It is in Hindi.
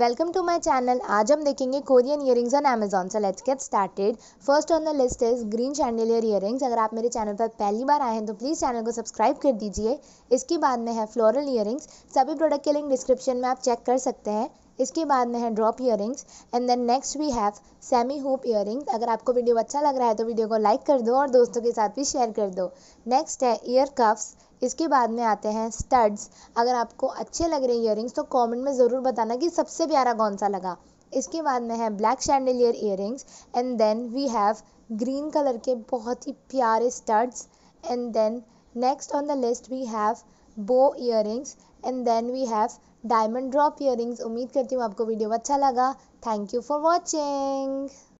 वेलकम टू माई चैनल आज हम देखेंगे Korean earrings on Amazon so let's get started first on the list is green chandelier earrings अगर आप मेरे चैनल पर पहली बार आए हैं तो प्लीज़ चैनल को सब्सक्राइब कर दीजिए इसके बाद में है फ्लोरल ईयरिंग्स सभी प्रोडक्ट के लिंक डिस्क्रिप्शन में आप चेक कर सकते हैं इसके बाद में है drop earrings and then next we have semi hoop earrings अगर आपको वीडियो अच्छा लग रहा है तो वीडियो को लाइक कर दो और दोस्तों के साथ भी शेयर कर दो नेक्स्ट है ईयर कफ्स इसके बाद में आते हैं स्टड्स अगर आपको अच्छे लग रहे हैं ईयरिंग्स तो कमेंट में ज़रूर बताना कि सबसे प्यारा कौन सा लगा इसके बाद में है black chandelier earrings and then we have green colour के बहुत ही प्यारे studs and then next on the list we have bow earrings and then we have diamond drop earrings उम्मीद करती हूँ आपको वीडियो अच्छा लगा थैंक यू फॉर वॉचिंग